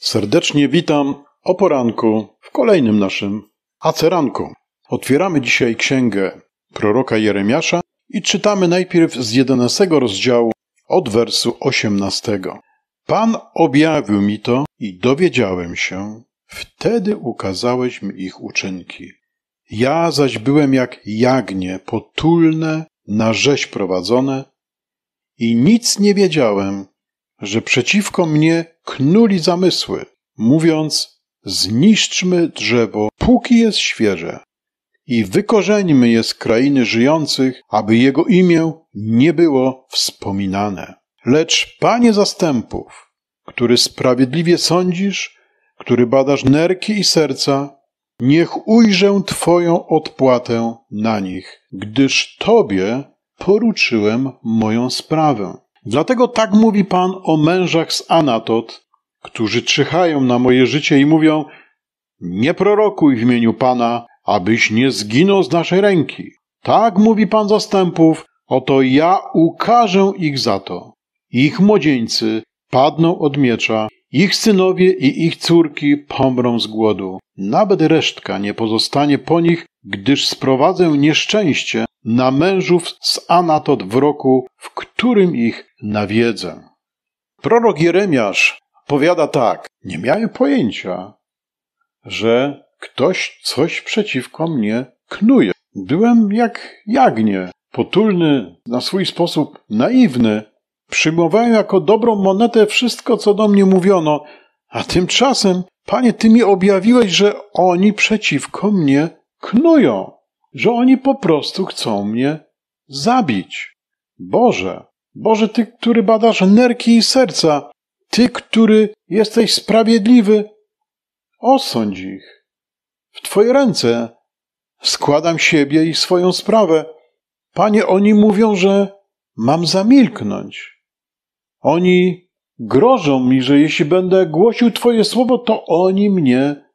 Serdecznie witam o poranku w kolejnym naszym aceranku. Otwieramy dzisiaj księgę proroka Jeremiasza i czytamy najpierw z 11 rozdziału od wersu 18. Pan objawił mi to i dowiedziałem się, wtedy ukazałeś mi ich uczynki. Ja zaś byłem jak jagnię potulne na rzeź prowadzone i nic nie wiedziałem, że przeciwko mnie knuli zamysły, mówiąc: Zniszczmy drzewo, póki jest świeże, i wykorzeńmy je z krainy żyjących, aby jego imię nie było wspominane. Lecz, panie zastępów, który sprawiedliwie sądzisz, który badasz nerki i serca, niech ujrzę Twoją odpłatę na nich, gdyż Tobie poruczyłem moją sprawę. Dlatego tak mówi Pan o mężach z Anatot, którzy czyhają na moje życie i mówią: Nie prorokuj w imieniu Pana, abyś nie zginął z naszej ręki. Tak mówi Pan zastępów, oto ja ukażę ich za to. Ich młodzieńcy padną od miecza, ich synowie i ich córki pomrą z głodu. Nawet resztka nie pozostanie po nich, gdyż sprowadzę nieszczęście na mężów z Anatot w roku, w którym ich nawiedzę. Prorok Jeremiasz powiada tak: Nie miałem pojęcia, że ktoś coś przeciwko mnie knuje. Byłem jak jagnię, potulny, na swój sposób naiwny. Przyjmowałem jako dobrą monetę wszystko, co do mnie mówiono, a tymczasem, panie, ty mi objawiłeś, że oni przeciwko mnie knują że oni po prostu chcą mnie zabić. Boże, Boże, Ty, który badasz nerki i serca, Ty, który jesteś sprawiedliwy, osądź ich. W Twoje ręce składam siebie i swoją sprawę. Panie, oni mówią, że mam zamilknąć. Oni grożą mi, że jeśli będę głosił Twoje słowo, to oni mnie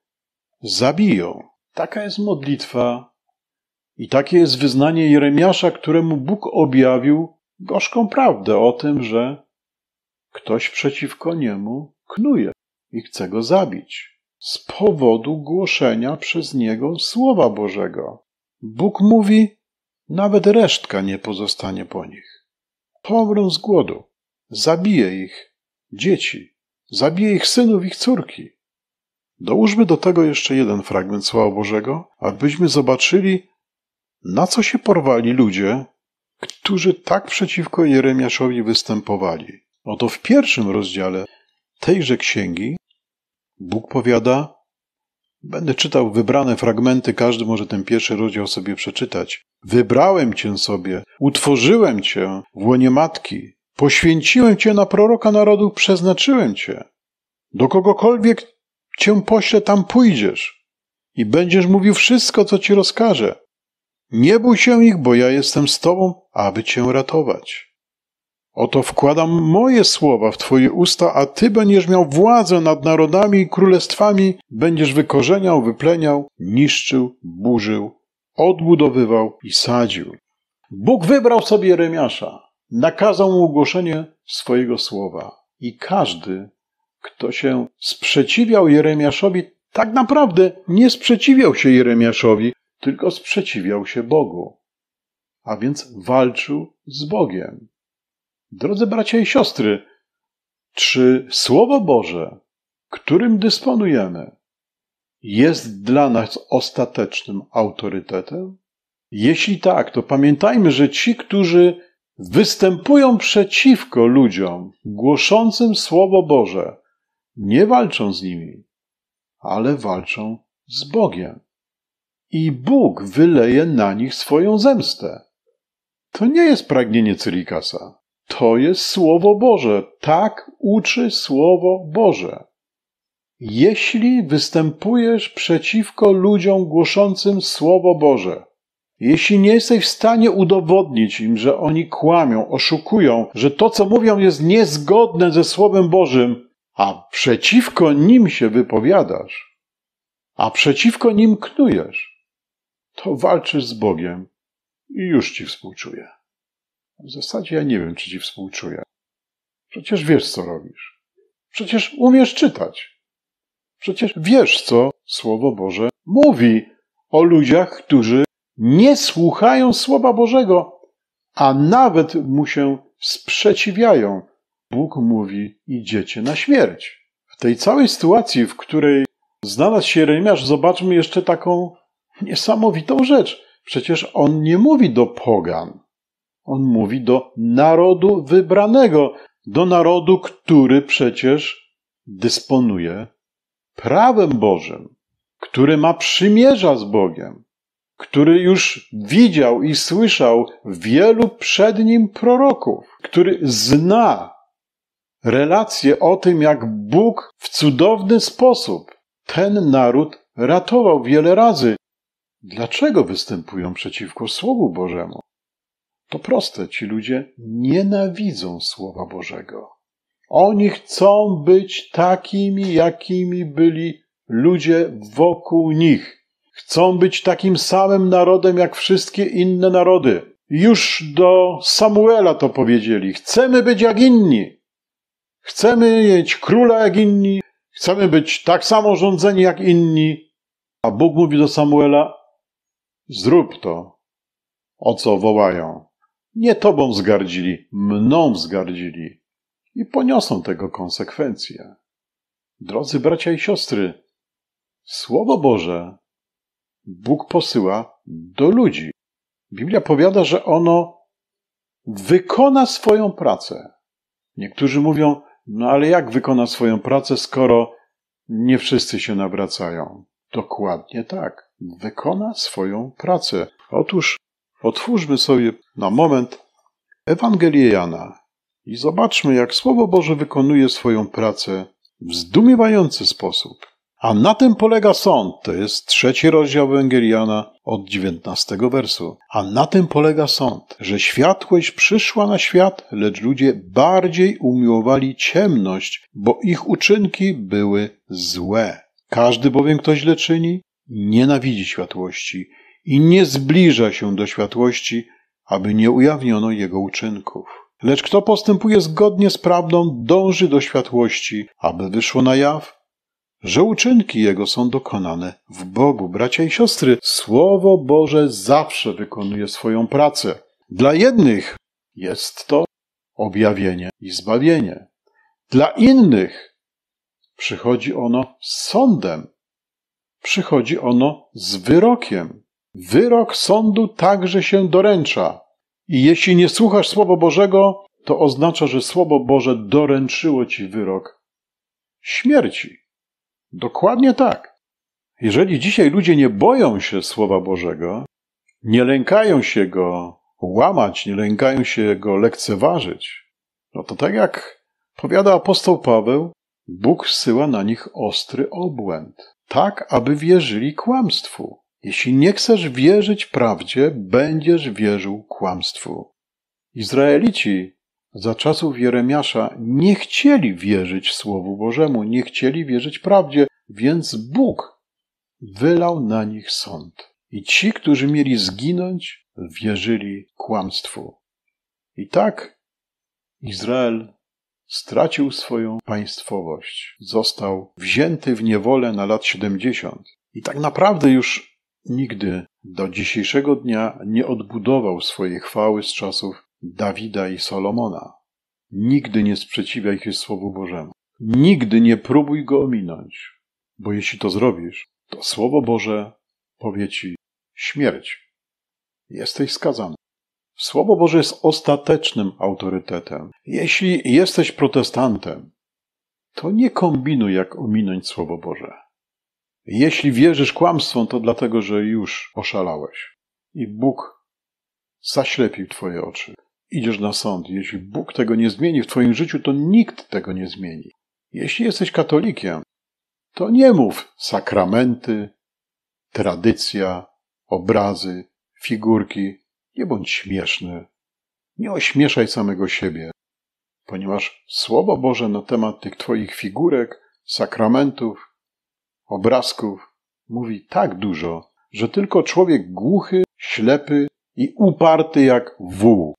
zabiją. Taka jest modlitwa i takie jest wyznanie Jeremiasza, któremu Bóg objawił gorzką prawdę o tym, że ktoś przeciwko niemu knuje i chce go zabić z powodu głoszenia przez niego Słowa Bożego. Bóg mówi, nawet resztka nie pozostanie po nich. Pomrą z głodu, zabije ich dzieci, zabije ich synów, ich córki. Dołóżmy do tego jeszcze jeden fragment Słowa Bożego, abyśmy zobaczyli, na co się porwali ludzie, którzy tak przeciwko Jeremiaszowi występowali? Oto w pierwszym rozdziale tejże księgi Bóg powiada, będę czytał wybrane fragmenty, każdy może ten pierwszy rozdział sobie przeczytać. Wybrałem cię sobie, utworzyłem cię w łonie matki, poświęciłem cię na proroka narodu, przeznaczyłem cię. Do kogokolwiek cię pośle, tam pójdziesz i będziesz mówił wszystko, co ci rozkaże. Nie bój się ich, bo ja jestem z Tobą, aby Cię ratować. Oto wkładam moje słowa w Twoje usta, a Ty będziesz miał władzę nad narodami i królestwami, będziesz wykorzeniał, wypleniał, niszczył, burzył, odbudowywał i sadził. Bóg wybrał sobie Jeremiasza, nakazał mu ogłoszenie swojego słowa i każdy, kto się sprzeciwiał Jeremiaszowi, tak naprawdę nie sprzeciwiał się Jeremiaszowi, tylko sprzeciwiał się Bogu, a więc walczył z Bogiem. Drodzy bracia i siostry, czy Słowo Boże, którym dysponujemy, jest dla nas ostatecznym autorytetem? Jeśli tak, to pamiętajmy, że ci, którzy występują przeciwko ludziom głoszącym Słowo Boże, nie walczą z nimi, ale walczą z Bogiem i Bóg wyleje na nich swoją zemstę. To nie jest pragnienie Cyrikasa. To jest Słowo Boże. Tak uczy Słowo Boże. Jeśli występujesz przeciwko ludziom głoszącym Słowo Boże, jeśli nie jesteś w stanie udowodnić im, że oni kłamią, oszukują, że to, co mówią, jest niezgodne ze Słowem Bożym, a przeciwko nim się wypowiadasz, a przeciwko nim knujesz, to walczysz z Bogiem i już ci współczuję. W zasadzie ja nie wiem, czy ci współczuję. Przecież wiesz, co robisz. Przecież umiesz czytać. Przecież wiesz, co Słowo Boże mówi o ludziach, którzy nie słuchają Słowa Bożego, a nawet mu się sprzeciwiają. Bóg mówi: Idziecie na śmierć. W tej całej sytuacji, w której znalazł się Jeremiasz, zobaczmy jeszcze taką niesamowitą rzecz. Przecież on nie mówi do pogan. On mówi do narodu wybranego, do narodu, który przecież dysponuje prawem Bożym, który ma przymierza z Bogiem, który już widział i słyszał wielu przed nim proroków, który zna relacje o tym, jak Bóg w cudowny sposób ten naród ratował wiele razy Dlaczego występują przeciwko Słowu Bożemu? To proste, ci ludzie nienawidzą Słowa Bożego. Oni chcą być takimi, jakimi byli ludzie wokół nich. Chcą być takim samym narodem jak wszystkie inne narody. Już do Samuela to powiedzieli. Chcemy być jak inni. Chcemy mieć króla jak inni. Chcemy być tak samo rządzeni jak inni. A Bóg mówi do Samuela: Zrób to, o co wołają. Nie tobą wzgardzili, mną wzgardzili i poniosą tego konsekwencje. Drodzy bracia i siostry, Słowo Boże Bóg posyła do ludzi. Biblia powiada, że ono wykona swoją pracę. Niektórzy mówią, no ale jak wykona swoją pracę, skoro nie wszyscy się nawracają? Dokładnie tak wykona swoją pracę. Otóż otwórzmy sobie na moment Ewangelię Jana i zobaczmy, jak Słowo Boże wykonuje swoją pracę w zdumiewający sposób. A na tym polega sąd, to jest trzeci rozdział Ewangelii od dziewiętnastego wersu. A na tym polega sąd, że światłość przyszła na świat, lecz ludzie bardziej umiłowali ciemność, bo ich uczynki były złe. Każdy bowiem, kto źle czyni, nienawidzi światłości i nie zbliża się do światłości, aby nie ujawniono jego uczynków. Lecz kto postępuje zgodnie z prawdą, dąży do światłości, aby wyszło na jaw, że uczynki jego są dokonane w Bogu. Bracia i siostry, Słowo Boże zawsze wykonuje swoją pracę. Dla jednych jest to objawienie i zbawienie. Dla innych przychodzi ono sądem przychodzi ono z wyrokiem. Wyrok sądu także się doręcza. I jeśli nie słuchasz Słowa Bożego, to oznacza, że Słowo Boże doręczyło ci wyrok śmierci. Dokładnie tak. Jeżeli dzisiaj ludzie nie boją się Słowa Bożego, nie lękają się go łamać, nie lękają się go lekceważyć, no to tak jak powiada apostoł Paweł, Bóg wsyła na nich ostry obłęd tak aby wierzyli kłamstwu. Jeśli nie chcesz wierzyć prawdzie, będziesz wierzył kłamstwu. Izraelici za czasów Jeremiasza nie chcieli wierzyć Słowu Bożemu, nie chcieli wierzyć prawdzie, więc Bóg wylał na nich sąd. I ci, którzy mieli zginąć, wierzyli kłamstwu. I tak Izrael stracił swoją państwowość, został wzięty w niewolę na lat 70 i tak naprawdę już nigdy do dzisiejszego dnia nie odbudował swojej chwały z czasów Dawida i Solomona. Nigdy nie sprzeciwiaj się Słowu Bożemu. Nigdy nie próbuj go ominąć, bo jeśli to zrobisz, to Słowo Boże powie ci śmierć. Jesteś skazany. Słowo Boże jest ostatecznym autorytetem. Jeśli jesteś protestantem, to nie kombinuj, jak ominąć Słowo Boże. Jeśli wierzysz kłamstwom, to dlatego, że już oszalałeś i Bóg zaślepił Twoje oczy. Idziesz na sąd. Jeśli Bóg tego nie zmieni w Twoim życiu, to nikt tego nie zmieni. Jeśli jesteś katolikiem, to nie mów sakramenty, tradycja, obrazy, figurki, nie bądź śmieszny. Nie ośmieszaj samego siebie, ponieważ Słowo Boże na temat tych Twoich figurek, sakramentów, obrazków mówi tak dużo, że tylko człowiek głuchy, ślepy i uparty jak wół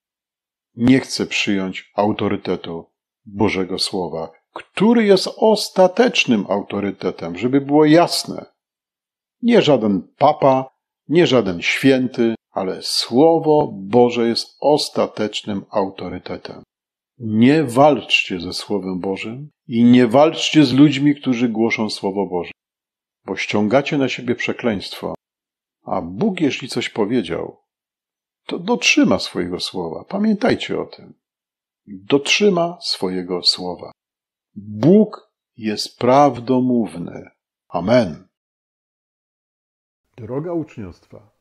nie chce przyjąć autorytetu Bożego Słowa, który jest ostatecznym autorytetem, żeby było jasne. Nie żaden papa, nie żaden święty, ale Słowo Boże jest ostatecznym autorytetem. Nie walczcie ze Słowem Bożym i nie walczcie z ludźmi, którzy głoszą Słowo Boże, bo ściągacie na siebie przekleństwo. A Bóg, jeśli coś powiedział, to dotrzyma swojego słowa. Pamiętajcie o tym. Dotrzyma swojego słowa. Bóg jest prawdomówny. Amen. Droga uczniostwa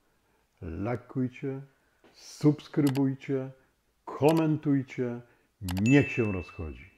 lajkujcie, subskrybujcie, komentujcie, niech się rozchodzi.